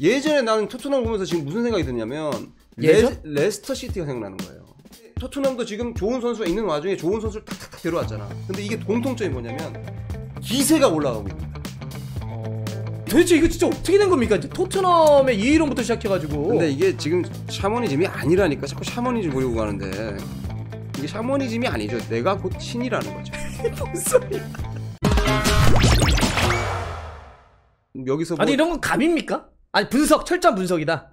예전에 나는 토트넘 보면서 지금 무슨 생각이 드냐면 레, 스터 시티가 생각나는 거예요. 토트넘도 지금 좋은 선수가 있는 와중에 좋은 선수를 탁탁탁 데려왔잖아. 근데 이게 공통점이 뭐냐면 기세가 올라가고 있는 거야. 어. 도대체 이거 진짜 어떻게 된 겁니까? 이제 토트넘의 이이론부터 시작해가지고. 근데 이게 지금 샤머니즘이 아니라니까 자꾸 샤머니즘 보려고 가는데 이게 샤머니즘이 아니죠. 내가 곧 신이라는 거죠. 뭔 소리야? 여기서 뭐... 아니 이런 건 감입니까? 아니 분석 철저한 분석이다.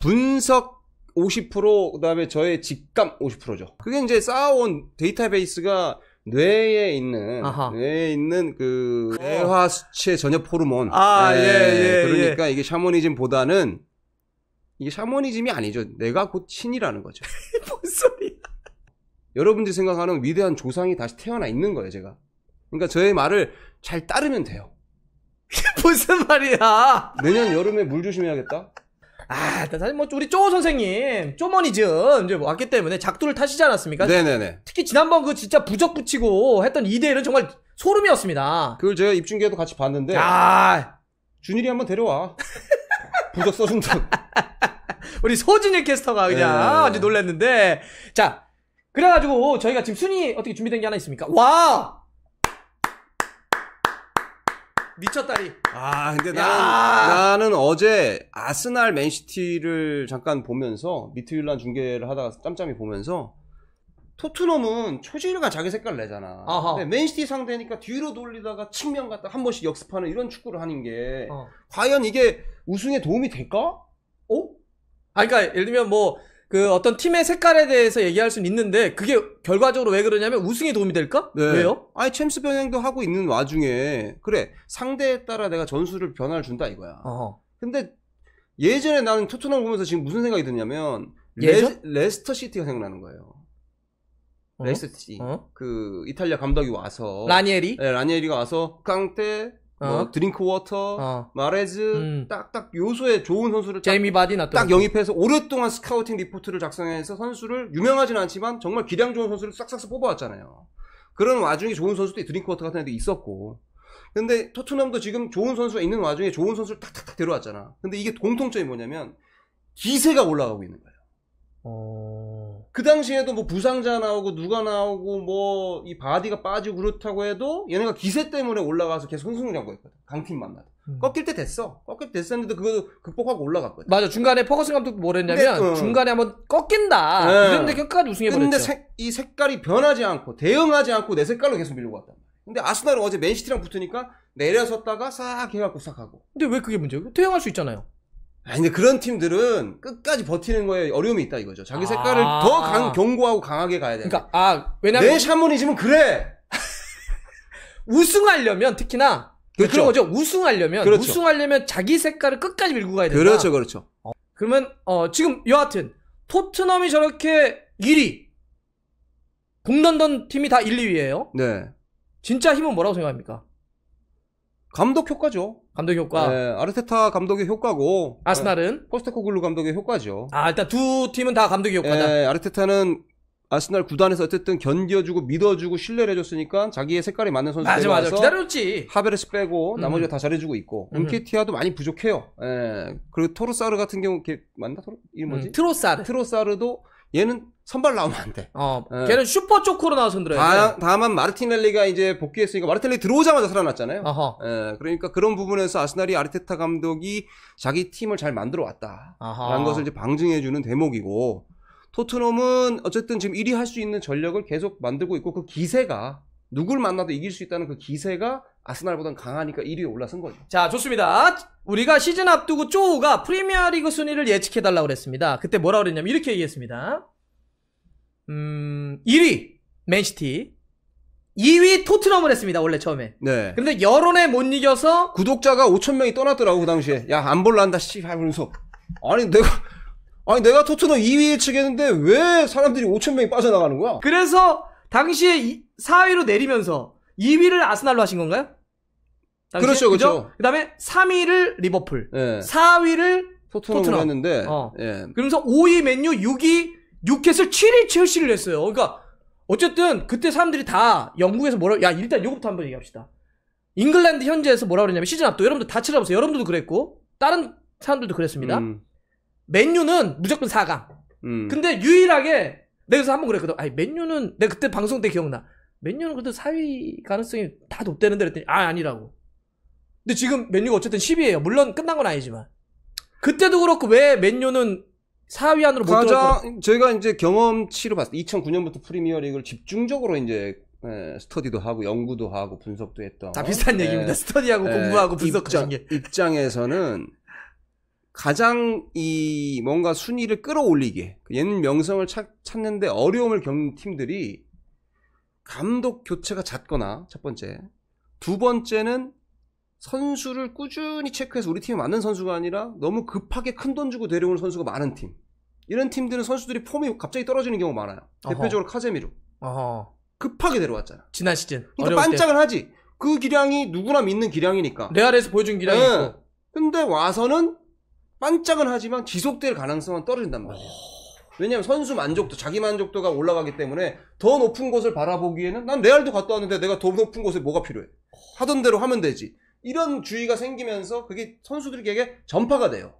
분석 50% 그다음에 저의 직감 50%죠. 그게 이제 쌓아온 데이터베이스가 뇌에 있는 아하. 뇌에 있는 그 어. 뇌화 수체 전엽 호르몬. 아 예예. 네, 예, 예, 그러니까 예. 이게 샤머니즘보다는 이게 샤머니즘이 아니죠. 내가 곧 신이라는 거죠. 뭔 소리야? 여러분들이 생각하는 위대한 조상이 다시 태어나 있는 거예요, 제가. 그러니까 저의 말을 잘 따르면 돼요. 무슨 말이야? 내년 여름에 물 조심해야겠다. 아, 사실 뭐 우리 쪼 선생님, 쪼머니즘 이제 왔기 때문에 작두를 타시지 않았습니까? 네네네. 특히 지난번 그 진짜 부적 붙이고 했던 이대1은 정말 소름이었습니다. 그걸 제가 입중계도 같이 봤는데. 아, 준일이 한번 데려와. 부적 써준다. 우리 소진일 캐스터가 그냥 네 아주 놀랐는데, 자. 그래가지고 저희가 지금 순위 어떻게 준비된 게 하나 있습니까? 와! 미쳤다리. 아, 근데 나는, 나는 어제 아스날 맨시티를 잠깐 보면서 미트윌란 중계를 하다가 짬짬이 보면서 토트넘은 초지일가 자기 색깔 내잖아. 근데 맨시티 상대니까 뒤로 돌리다가 측면 갔다 한 번씩 역습하는 이런 축구를 하는 게 어. 과연 이게 우승에 도움이 될까? 어? 아, 그러니까 예를 들면 뭐그 어떤 팀의 색깔에 대해서 얘기할 수는 있는데 그게 결과적으로 왜 그러냐면 우승에 도움이 될까? 네. 왜요? 아니 챔스 변형도 하고 있는 와중에 그래 상대에 따라 내가 전술을 변화를 준다 이거야. 어허. 근데 예전에 나는 토트넘 보면서 지금 무슨 생각이 드냐면 예전? 레, 스터 시티가 생각나는 거예요. 어? 레스터 시티 어? 그 이탈리아 감독이 와서 라니에리 네, 라니에리가 와서 깡테 뭐 어? 드링크 워터, 어. 마레즈 음. 딱딱 요소에 좋은 선수를 제이미 바디딱 영입해서 오랫동안 스카우팅 리포트를 작성해서 선수를 유명하진 않지만 정말 기량 좋은 선수를 싹싹 뽑아왔잖아요. 그런 와중에 좋은 선수들이 드링크 워터 같은 애도 있었고 근데 토트넘도 지금 좋은 선수가 있는 와중에 좋은 선수를 탁탁탁 데려왔잖아. 근데 이게 공통점이 뭐냐면 기세가 올라가고 있는 거예요. 어... 그 당시에도 뭐 부상자 나오고 누가 나오고 뭐 이 바디가 빠지고 그렇다고 해도 얘네가 기세 때문에 올라가서 계속 흥승장고 했거든. 강팀 만나도. 음. 꺾일 때 됐어. 꺾일 때 됐었는데 그거 극복하고 올라갔거든. 맞아. 중간에 퍼거슨 감독도 뭐랬냐면 근데, 그 중간에 한번 꺾인다. 네. 이런데 끝까지 우승해버렸죠. 근데 색, 이 색깔이 변하지 않고 대응하지 않고 내 색깔로 계속 밀고 갔단 말이야. 근데 아스날은 어제 맨시티랑 붙으니까 내려섰다가 싹 해갖고 싹 하고. 근데 왜 그게 문제예요? 대응할 수 있잖아요. 아 근데 그런 팀들은 끝까지 버티는 거에 어려움이 있다 이거죠. 자기 색깔을 아. 더 강, 경고하고 강하게 가야 돼. 그러니까 아 왜냐면 내 샤머니즘은 그래. 우승하려면 특히나 그렇죠. 그런 거죠. 우승하려면 그렇죠. 우승하려면 자기 색깔을 끝까지 밀고 가야 된다. 그렇죠, 그렇죠. 어. 그러면 어 지금 여하튼 토트넘이 저렇게 1위, 공던던 팀이 다 1, 2위예요. 네. 진짜 힘은 뭐라고 생각합니까? 감독 효과죠. 감독 효과. 네, 아르테타 감독의 효과고 아스날은 네, 예, 포스테코글루 감독의 효과죠. 아 일단 두 팀은 다 감독의 예, 효과다. 네, 아르테타는 아스날 구단에서 어쨌든 견뎌주고 믿어주고 신뢰를 해줬으니까 자기의 색깔이 맞는 선수 맞아 맞아 기다렸지 하베르스 빼고 음. 나머지가 다 잘해주고 있고 음. 키티아도 많이 부족해요. 예. 그리고 토르사르 같은 경우 걔 맞나 토르 이름 뭐지? 음, 트로사르 트로사르도 얘는 선발 나오면 안 돼. 어, 네. 걔는 슈퍼 초코로 나와서 흔들어야 돼. 다만 마르티넬리가 이제 복귀했으니까 마르티넬리 들어오자마자 살아났잖아요. 어허. 예, 그러니까 그런 부분에서 아스날이 아르테타 감독이 자기 팀을 잘 만들어 왔다라는 것을 이제 방증해주는 대목이고 토트넘은 어쨌든 지금 1위 할 수 있는 전력을 계속 만들고 있고 그 기세가 누굴 만나도 이길 수 있다는 그 기세가 아스날보단 강하니까 1위에 올라선 거죠. 자, 좋습니다. 우리가 시즌 앞두고 쪼우가 프리미어리그 순위를 예측해달라고 그랬습니다. 그때 뭐라 그랬냐면 이렇게 얘기했습니다. 음, 1위 맨시티, 2위 토트넘을 했습니다. 원래 처음에. 네. 근데 여론에 못 이겨서 구독자가 5천 명이 떠났더라고 그 당시에. 야, 안 볼란다 씨발 하면서. 아, 아니, 내가 아니, 내가 토트넘 2위 예측했는데 왜 사람들이 5천 명이 빠져나가는 거야? 그래서 당시에 4위로 내리면서 2위를 아스날로 하신 건가요? 그렇죠, 그렇죠. 그 다음에 3위를 리버풀, 예. 4위를 토트넘 토트넘. 했는데 어. 예. 그러면서 5위 맨유, 6위 6캐슬 7위 첼시를 했어요. 그러니까 어쨌든 그때 사람들이 다 영국에서 뭐라 야 일단 요거부터 한번 얘기합시다. 잉글랜드 현지에서 뭐라 그랬냐면 시즌 앞도 여러분들 다 찾아보세요. 여러분들도 그랬고 다른 사람들도 그랬습니다. 음. 맨유는 무조건 4강. 음. 근데 유일하게 내가 그래서 한번 그랬거든. 아니 맨유는 내가 그때 방송 때 기억나. 맨유는 그래도 4위 가능성이 다높대는데 그랬더니 아 아니라고. 근데 지금 맨유가 어쨌든 10위예요. 물론 끝난 건 아니지만. 그때도 그렇고 왜 맨유는 4위 안으로 못들어갔 저희가 이제 경험치로 봤을 때 2009년부터 프리미어 리그를 집중적으로 이제 예, 스터디도 하고 연구도 하고 분석도 했던 다 비슷한 예, 얘기입니다. 스터디하고 예, 공부하고 분석하는 입장, 입장에서는 가장 이 뭔가 순위를 끌어올리게 얘는 그 명성을 찾, 찾는데 어려움을 겪는 팀들이 감독 교체가 잦거나 첫 번째 두 번째는 선수를 꾸준히 체크해서 우리 팀에 맞는 선수가 아니라 너무 급하게 큰 돈 주고 데려오는 선수가 많은 팀. 이런 팀들은 선수들이 폼이 갑자기 떨어지는 경우가 많아요. 대표적으로 카제미로. 어허. 급하게 데려왔잖아. 지난 시즌. 그러니까 반짝을 때. 하지. 그 기량이 누구나 믿는 기량이니까. 레알에서 보여준 기량이 네. 있고. 근데 와서는 반짝은 하지만 지속될 가능성은 떨어진단 말이에요. 왜냐면 하 선수 만족도, 자기 만족도가 올라가기 때문에 더 높은 곳을 바라보기에는 난 레알도 갔다 왔는데 내가 더 높은 곳에 뭐가 필요해. 하던 대로 하면 되지. 이런 주의가 생기면서 그게 선수들에게 전파가 돼요.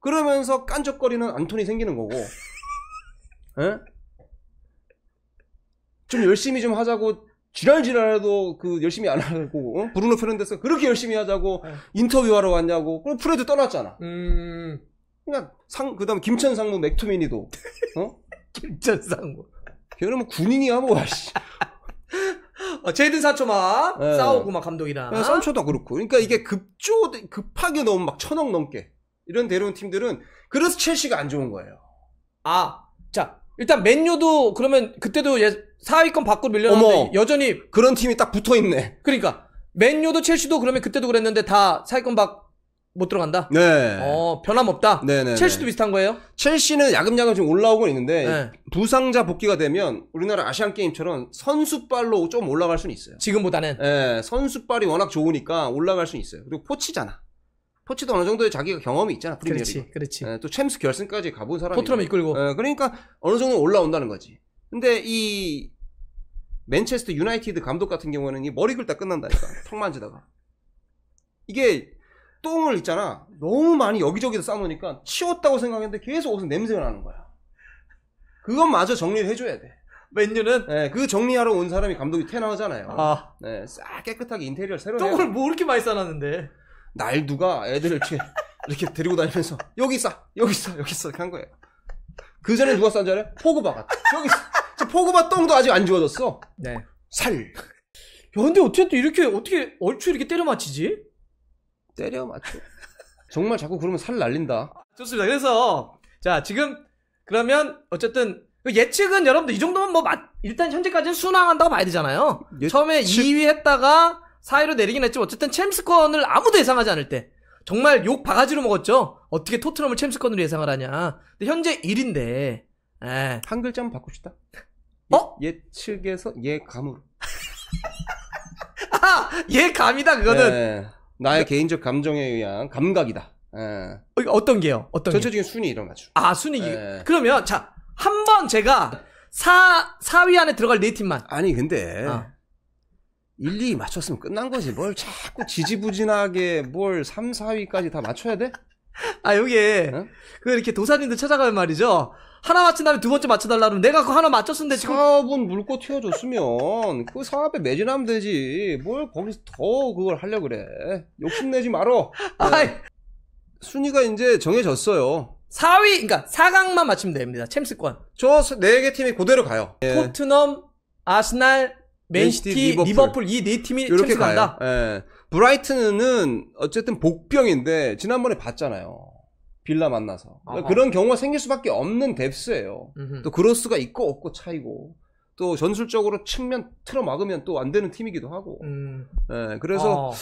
그러면서 깐적거리는 안톤이 생기는 거고. 에? 좀 열심히 좀 하자고 지랄지랄해도 그 열심히 안 하고 어? 브루노 페른데스 그렇게 열심히 하자고 에. 네. 인터뷰하러 왔냐고 그럼 프레드 떠났잖아. 음... 그러상 그러니까 그다음 김천 상무 맥투미니도 어? 김천 상무 걔는 뭐 군인이야 뭐 씨. 어, 제든 사초마 네. 싸우고 막 감독이랑 네, 삼초도 그렇고 그러니까 이게 급조 급하게 넣은 막 천억 넘게 이런 데려온 팀들은 그래서 첼시가 안 좋은 거예요. 아, 자 일단 맨유도 그러면 그때도 예, 4위권 밖으로 밀려났는데 여전히 그런 팀이 딱 붙어 있네. 그러니까 맨유도 첼시도 그러면 그때도 그랬는데 다 4위권 밖못 들어간다. 네. 어 변함없다. 네네. 네, 네. 첼시도 비슷한 거예요? 첼시는 야금야금 지금 올라오고 있는데 네. 부상자 복귀가 되면 우리나라 아시안 게임처럼 선수발로 좀 올라갈 수는 있어요. 지금보다는. 네. 예, 선수발이 워낙 좋으니까 올라갈 수는 있어요. 그리고 포치잖아. 포치도 어느 정도의 자기가 경험이 있잖아. 그렇지, 그렇지. 네, 또 챔스 결승까지 가본 사람 포트럼 이끌고. 네, 그러니까 어느 정도 올라온다는 거지. 근데 이 맨체스터 유나이티드 감독 같은 경우는 이 머리 긁다 끝난다니까. 턱 만지다가. 이게 똥을 있잖아 너무 많이 여기저기서 싸놓으니까 치웠다고 생각했는데 계속 옷은 냄새가 나는 거야 그건마저 정리를 해줘야 돼 맨유는 네, 그 정리하러 온 사람이 감독이 테나잖아요 아. 네, 싹 깨끗하게 인테리어를 새로 똥을 뭐 이렇게 많이 싸놨는데 날 누가 애들을 이렇게, 이렇게 데리고 다니면서 여기 싸 여기 싸 여기 싸 이렇게 한 거예요 그 전에 누가 싼지 알아요? 포그바가 여기 싸 포그바 똥도 아직 안 지워졌어 네살 근데 어떻게 또 이렇게 어떻게 얼추 이렇게 때려 맞히지? 때려 맞죠. 정말 자꾸 그러면 살 날린다. 좋습니다. 그래서 자 지금 그러면 어쨌든 그 예측은 여러분들 이 정도면 뭐 맞, 일단 현재까지는 순항한다고 봐야 되잖아요. 예 처음에 2위 했다가 4위로 내리긴 했지만 어쨌든 챔스권을 아무도 예상하지 않을 때 정말 욕 바가지로 먹었죠. 어떻게 토트넘을 챔스권으로 예상을 하냐. 근데 현재 1인데 에. 예. 한 글자만 바꿉시다. 예, 어? 예, 측에서예 감으로. 아, 예 감이다 그거는. 예. 나의 그 개인적 감정에 의한 감각이다. 예. 어, 어떤 게요? 어떤 전체적인 게? 순위 이런 거죠. 아 순위. 예. 그러면 자한 번 제가 4 4위 안에 들어갈 네 팀만. 아니 근데 아. 1, 2 맞췄으면 끝난 거지. 뭘 자꾸 지지부진하게 뭘 3, 4위까지 다 맞춰야 돼? 아, 여기, 응? 그, 이렇게 도사님들 찾아가면 말이죠. 하나 맞힌 다음에 두 번째 맞춰달라 그러면 내가 그 하나 맞췄는데 지금 사업은 물고 튀어줬으면 그 사업에 매진하면 되지 뭘 거기서 더 그걸 하려 그래 욕심내지 말어 아 순위가 이제 정해졌어요 4위, 그러니까 4강만 맞추면 됩니다. 챔스권. 저 4개 팀이 그대로 가요. 예. 토트넘, 아스날, 맨시티, 맨시티 리버풀, 이 네 팀이 이렇게 챔스 간다. 예. 브라이튼은 어쨌든 복병인데 지난번에 봤잖아요. 빌라 만나서 그러니까 그런 경우가 생길 수밖에 없는 뎁스예요. 또 그로스가 있고 없고 차이고 또 전술적으로 측면 틀어 막으면 또 안 되는 팀이기도 하고. 음. 네, 그래서 어.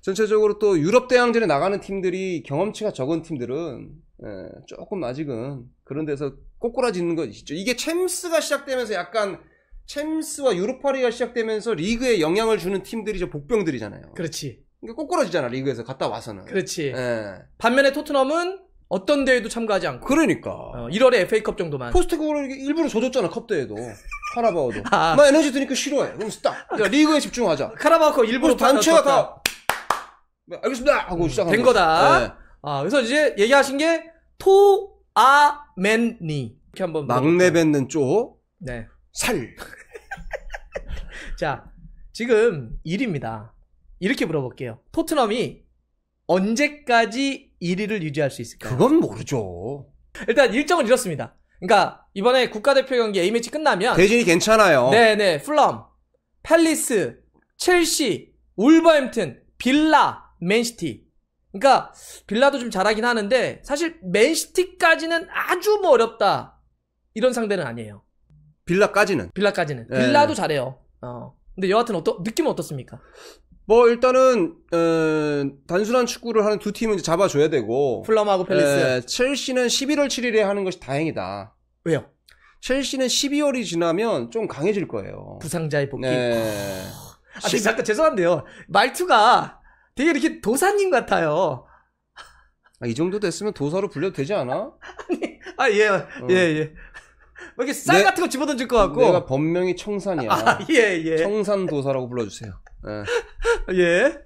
전체적으로 또 유럽 대항전에 나가는 팀들이 경험치가 적은 팀들은 네, 조금 아직은 그런 데서 꼬꾸라지는 거 있죠. 이게 챔스가 시작되면서 약간 챔스와 유로파리가 시작되면서 리그에 영향을 주는 팀들이 저 복병들이잖아요. 그렇지. 그러니까 꼬꾸라지잖아 리그에서 갔다 와서는. 그렇지. 네. 반면에 토트넘은 어떤 대회도 참가하지 않고. 그러니까. 어, 1월에 FA컵 정도만. 포스트코를 일부러 줘줬잖아, 컵 대회도. 카라바오도. 아. 나 에너지 드니까 싫어해. 그럼 스탑. 그러니까 리그에 집중하자. 카라바오컵 일부러 단체가 다. 네, 알겠습니다. 하고 음, 시작한 된 거다. 네. 아, 그래서 이제 얘기하신 게 토, 아, 맨, 니. 이렇게 한번. 막내 뱉는 쪼. 네. 살. 자, 지금 1입니다. 이렇게 물어볼게요. 토트넘이 언제까지 1위를 유지할 수 있을까요? 그건 모르죠. 일단 일정은이렇습니다 그러니까 이번에 국가대표 경기 A매치 끝나면 대진이 괜찮아요. 네네 플럼, 팰리스, 첼시, 울버햄튼, 빌라, 맨시티. 그러니까 빌라도 좀 잘하긴 하는데 사실 맨시티까지는 아주 뭐 어렵다 이런 상대는 아니에요. 빌라까지는 빌라까지는 네. 빌라도 잘해요. 어. 근데 여하튼 어떠 느낌은 어떻습니까? 뭐 일단은 음, 단순한 축구를 하는 두 팀은 이제 잡아줘야 되고 플럼하고 펠리스. 에, 첼시는 11월 7일에 하는 것이 다행이다. 왜요? 첼시는 12월이 지나면 좀 강해질 거예요. 부상자의 복귀. 네. 아, 근데 잠깐 죄송한데요. 말투가 되게 이렇게 도사님 같아요. 아, 이 정도 됐으면 도사로 불려도 되지 않아? 아니, 아, 예, 어. 예, 예. 왜 뭐 이렇게 쌀 내- 같은 거 집어던질 것 같고. 내가 법명이 청산이야. 아, 예, 예. 청산 도사라고 불러주세요. 예. 예.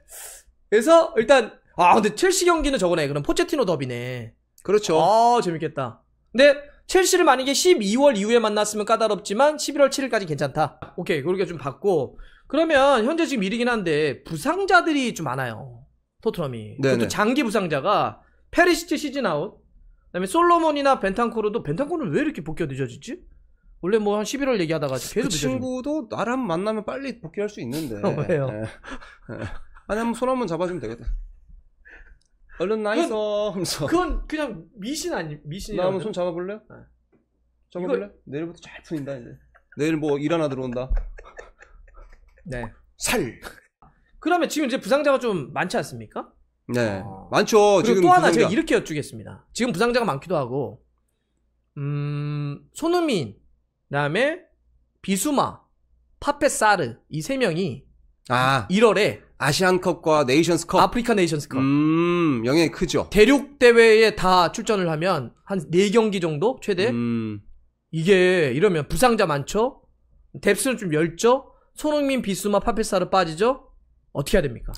그래서 일단 아 근데 첼시 경기는 저거네. 그럼 포체티노 더비네. 그렇죠. 아 재밌겠다. 근데 첼시를 만약에 12월 이후에 만났으면 까다롭지만 11월 7일까지 괜찮다. 오케이 그렇게 좀 봤고 그러면 현재 지금 일이긴 한데 부상자들이 좀 많아요. 토트넘이. 또 장기 부상자가 페리시치 시즌 아웃. 그다음에 솔로몬이나 벤탄코르도 벤탄코르는 왜 이렇게 복귀가 늦어지지? 원래 뭐 한 11월 얘기하다가 계속 그 친구도 나랑 만나면 빨리 복귀할 수 있는데. 어, 왜요? 예. 예. 아니 한 번 손 한 번 잡아주면 되겠다. 얼른 나이서 하면서. 그건 그냥 미신 아니 미신이야. 나 한 번 손 잡아볼래? 네. 잡아볼래? 이걸... 내일부터 잘 푼다 이제. 내일 뭐 일 하나 들어온다. 네. 살. 그러면 지금 이제 부상자가 좀 많지 않습니까? 네. 어... 많죠. 그리고 또 하나 부상자. 제가 이렇게 여쭈겠습니다. 지금 부상자가 많기도 하고, 음, 손흥민, 그다음에 비수마, 파페사르 이 세 명이 아 1월에 아시안컵과 네이션스컵 아프리카 네이션스컵 음, 영향이 크죠. 대륙 대회에 다 출전을 하면 한 4경기 정도 최대 음. 이게 이러면 부상자 많죠. 뎁스는 좀 열죠. 손흥민, 비수마, 파페사르 빠지죠. 어떻게 해야 됩니까?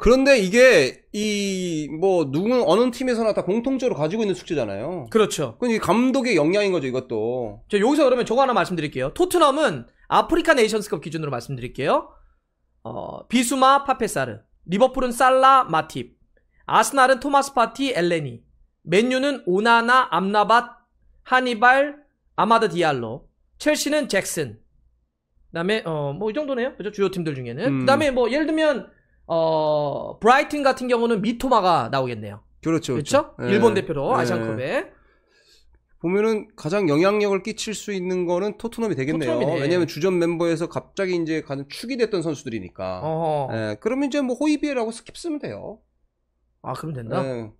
그런데 이게 이 뭐 누군 어느 팀에서나 다 공통적으로 가지고 있는 숙제잖아요. 그렇죠. 그건 이 감독의 역량인 거죠 이것도. 저 여기서 그러면 저거 하나 말씀드릴게요. 토트넘은 아프리카 네이션스컵 기준으로 말씀드릴게요. 어, 비수마 파페사르, 리버풀은 살라 마팁, 아스날은 토마스 파티 엘레니, 맨유는 오나나 암나밭 하니발 아마드 디알로, 첼시는 잭슨. 그다음에 어뭐 이 정도네요. 그죠 주요 팀들 중에는. 음. 그다음에 뭐 예를 들면 어, 브라이튼 같은 경우는 미토마가 나오겠네요. 그렇죠. 그렇죠. 그렇죠? 예. 일본 대표로 예. 아시안컵에. 보면은 가장 영향력을 끼칠 수 있는 거는 토트넘이 되겠네요. 토트넘이네. 왜냐하면 주전 멤버에서 갑자기 이제 가는 축이 됐던 선수들이니까. 예, 그러면 이제 뭐 호이비에라고 스킵 쓰면 돼요. 아, 그럼 된다? 예,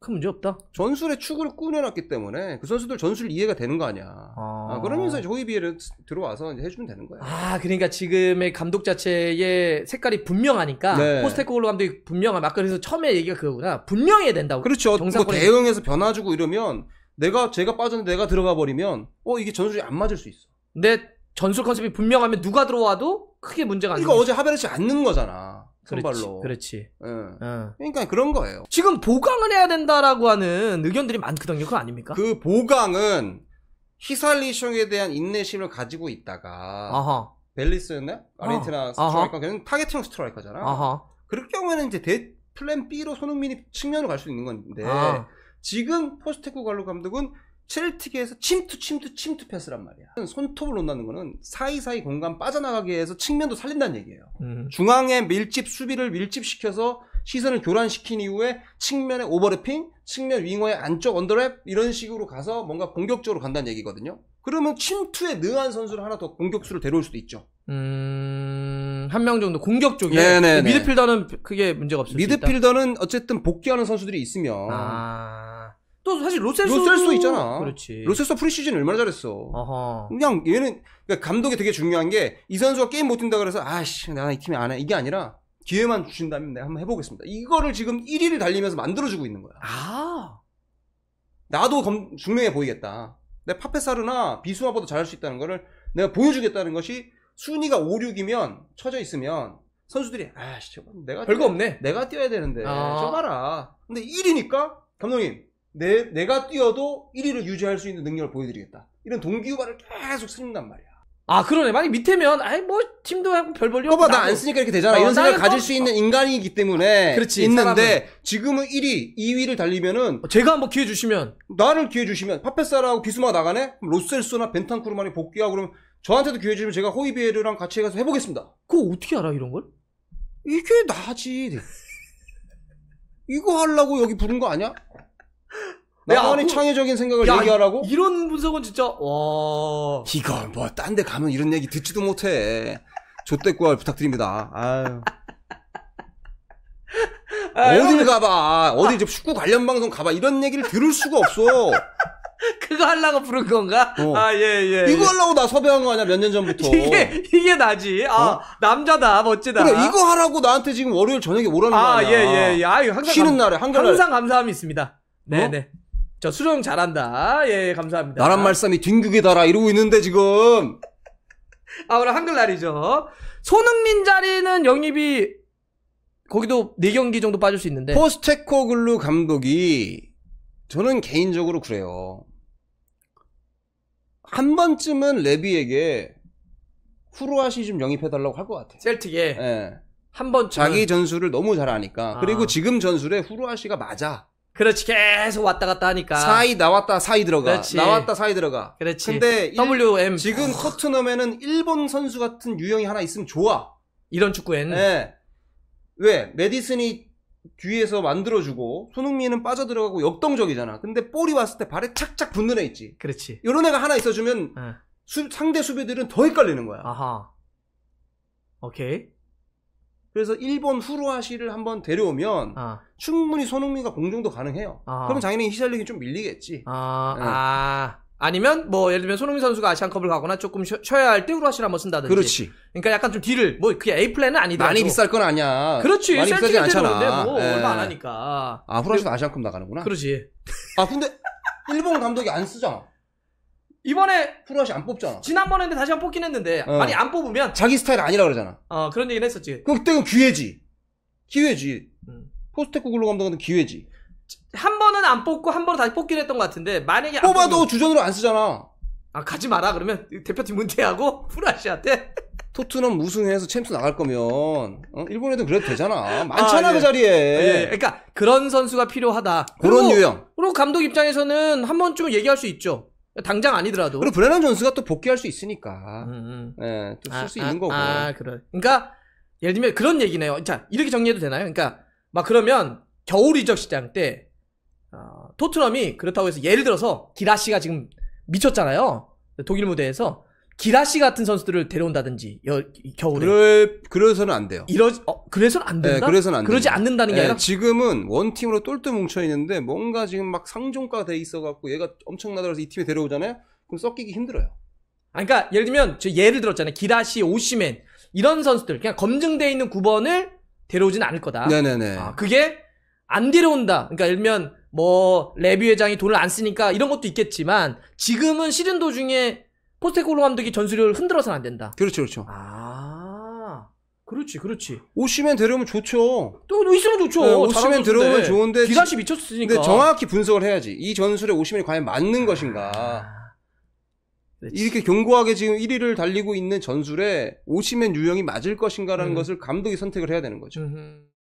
큰 문제 없다. 전술의 축을 꾸며놨기 때문에 그 선수들 전술 이해가 되는 거 아니야. 아... 아, 그러면서 이 호이비에를 들어와서 이제 해주면 되는 거야. 아 그러니까 지금의 감독 자체의 색깔이 분명하니까 네. 포스테코글로 감독이 분명한 아까 그래서 처음에 얘기가 그거구나 분명해야 된다고. 그렇죠. 정상권 뭐 대응해서 변화 주고 이러면 내가 제가 빠졌는데 내가 들어가 버리면 어 이게 전술이 안 맞을 수 있어. 내 전술 컨셉이 분명하면 누가 들어와도 크게 문제가 안. 이거 어제 하베르츠 않는 거잖아. 선발로. 그렇지. 그렇지. 예. 어. 그러니까 그런 거예요. 지금 보강을 해야 된다라고 하는 의견들이 많거든요. 그거 아닙니까? 그 보강은 히살리숑에 대한 인내심을 가지고 있다가 아하. 벨리스였나 아르헨티나 스트라이커 그냥 타겟형 스트라이커잖아. 아하. 그럴 경우에는 이제 대 플랜 B로 손흥민이 측면으로 갈 수 있는 건데 아. 지금 포스테코 갈로 감독은 첼틱에서 침투 침투 침투 패스란 말이야 손톱을 놓는다는 거는 사이사이 공간 빠져나가게 해서 측면도 살린다는 얘기예요 음. 중앙에 밀집 수비를 밀집시켜서 시선을 교란시킨 이후에 측면의 오버래핑 측면 윙어의 안쪽 언더랩 이런 식으로 가서 뭔가 공격적으로 간다는 얘기거든요 그러면 침투에 능한 선수를 하나 더 공격수를 데려올 수도 있죠 음, 한 명 정도 공격 쪽에 네네네. 네, 네. 미드필더는 크게 문제가 없습니다 미드필더는 어쨌든 복귀하는 선수들이 있으면 아... 또 사실 로셀소 로셀소 있잖아. 그렇지. 로셀소 프리시즌 얼마나 잘했어. 어허. 그냥 얘는 그러니까 감독이 되게 중요한 게 이 선수가 게임 못 뛴다 그래서 아씨 나이 팀에 안해 이게 아니라 기회만 주신다면 내가 한번 해보겠습니다. 이거를 지금 1위를 달리면서 만들어주고 있는 거야. 아. 나도 검, 중명해 보이겠다. 내 파페사르나 비수아보다 잘할 수 있다는 거를 내가 보여주겠다는 것이 순위가 5, 6이면 쳐져 있으면 선수들이 아씨 내가 별거 뛰어 없네. 내가 뛰어야 되는데 아. 저 봐라. 근데 1위니까 감독님 내, 내가 뛰어도 1위를 유지할 수 있는 능력을 보여드리겠다. 이런 동기유발을 계속 쓰는단 말이야. 아 그러네 만약 밑에면 아이 뭐 팀도 별볼 일 없고 봐봐 나 안 쓰니까 이렇게 되잖아 어, 이런 생각을 가질 수 있는 인간이기 때문에 그렇지, 있는데 지금은 1위 2위를 달리면은 어, 제가 한번 기회 주시면 나를 기회 주시면 파페사라고 비스마 나가네 그럼 로셀소나 벤탄쿠르만이 복귀하고 그러면 저한테도 기회 주시면 제가 호이비에르랑 같이 가서 해보겠습니다 그거 어떻게 알아 이런 걸? 이게 나지 이거 하려고 여기 부른 거 아니야? 나만의 그, 창의적인 생각을 야, 얘기하라고? 이런 분석은 진짜 와. 이거뭐딴 데 가면 이런 얘기 듣지도 못해. 조대꾸알 부탁드립니다. 아유. 아유. 어딜 가봐. 어디 이제 축구 관련 방송 가봐. 이런 얘기를 들을 수가 없어. 그거 하려고 부른 건가? 어. 아, 예, 예, 예. 이거 하려고 나 섭외한 거 아니야, 몇 년 전부터. 이게, 이게 나지. 아, 어? 남자다, 멋지다. 그래, 그러니까 이거 하라고 나한테 지금 월요일 저녁에 오라는 아, 거야 아, 예, 예, 예. 아유, 항상. 쉬는 감, 날에, 한가날 항상 감사함이 있습니다. 네네. 어? 네. 저 수령 잘한다. 예, 감사합니다. 나란 말씀이 뒹구게 달아 이러고 있는데 지금. 아, 오늘 한글날이죠. 손흥민 자리는 영입이 거기도 4경기 정도 빠질 수 있는데. 포스테코글루 감독이 저는 개인적으로 그래요. 한 번쯤은 레비에게 후루아시 좀 영입해달라고 할 것 같아요. 셀틱에. 예. 네. 한번 자기 전술을 너무 잘하니까 아. 그리고 지금 전술에 후루아시가 맞아. 그렇지 계속 왔다 갔다 하니까 사이 나왔다 사이 들어가 그렇지. 나왔다 사이 들어가 그렇지 근데 WM 지금 커트넘에는 어. 일본 선수 같은 유형이 하나 있으면 좋아 이런 축구엔 네. 예. 왜 메디슨이 뒤에서 만들어주고 손흥민은 빠져들어가고 역동적이잖아 근데 볼이 왔을 때 발에 착착 붙는 애 있지 그렇지 이런 애가 하나 있어주면 네. 수, 상대 수비들은 더 헷갈리는 거야 아하 오케이 그래서 일본 후루아시를 한번 데려오면 아. 충분히 손흥민과 공중도 가능해요. 아. 그럼 장인의 희샬릭이좀 밀리겠지. 아, 네. 아. 아니면 뭐 예를 들면 손흥민 선수가 아시안컵을 가거나 조금 쉬, 어야 할 때후루아시를 한번 쓴다든지. 그렇지. 그러니까 약간 좀 딜을 뭐 그게 A 플랜은 아니다. 많이 비쌀 건 아니야. 그렇지. 많이 비싸지 않잖아. 뭐 네. 얼마 안 예. 하니까. 아후루아시도 아시안컵 나가는구나. 그렇지. 아 근데 일본 감독이 안 쓰잖아. 이번에 프로하시안 뽑잖아. 지난번에 했는데 다시 한번 뽑긴 했는데 어. 아니 안 뽑으면 자기 스타일 아니라 그러잖아. 어 그런 얘기는 했었지. 그때 그 기회지. 기회지. 음. 포스트코 글로 감독한테 기회지. 한 번은 안 뽑고 한 번은 다시 뽑긴 했던 것 같은데 만약에 뽑아도 뽑으면... 주전으로 안 쓰잖아. 아 가지 마라 그러면 대표팀 문퇴하고 프로아시한테 토트넘 우승해서 챔스 나갈 거면 어? 일본에도 그래도 되잖아. 아, 많잖아 아, 예. 그 자리에. 아, 예. 그러니까 그런 선수가 필요하다. 그런 유형. 그리고 감독 입장에서는 한 번쯤 은 얘기할 수 있죠. 당장 아니더라도. 그리고 브레넌 존스가 또 복귀할 수 있으니까. 음, 음. 예, 또 쓸수 아, 있는 아, 거고. 아, 그래. 그러니까 예를 들면 그런 얘기네요. 자, 이렇게 정리해도 되나요? 그러니까 막 그러면 겨울 이적 시장 때 어, 토트넘이 그렇다고 해서 예를 들어서 기라 씨가 지금 미쳤잖아요. 독일 무대에서 기라시 같은 선수들을 데려온다든지 여, 겨울에 그럴 그래서는 안 돼요. 이러 어, 그래서는 안 된다. 네, 그래서는 안 그러지 됩니 않는다는 게 네, 아니라 지금은 원 팀으로 똘똘 뭉쳐 있는데 뭔가 지금 막 상종가 돼 있어 갖고 얘가 엄청나다 그래서 이 팀에 데려오잖아요. 그럼 섞이기 힘들어요. 아, 그러니까 예를 들면 저 예를 들었잖아요. 기라시, 오시멘 이런 선수들 그냥 검증돼 있는 9번을 데려오진 않을 거다. 네네네. 아, 그게 안 데려온다. 그러니까 예를 들면 뭐 레비 회장이 돈을 안 쓰니까 이런 것도 있겠지만 지금은 시즌 도중에 포스테코글로 감독이 전술을 흔들어서는 안 된다. 그렇죠, 그렇죠. 아, 그렇지, 그렇지. 오시면 데려오면 좋죠. 또 있으면 좋죠. 네, 오시면 데려오면 좋은데 기사시 미쳤으니까. 근데 네, 정확히 분석을 해야지. 이 전술에 오시면이 과연 맞는 것인가. 아, 그렇지. 이렇게 견고하게 지금 1위를 달리고 있는 전술에 오시면 유형이 맞을 것인가라는 음. 것을 감독이 선택을 해야 되는 거죠. 음흠.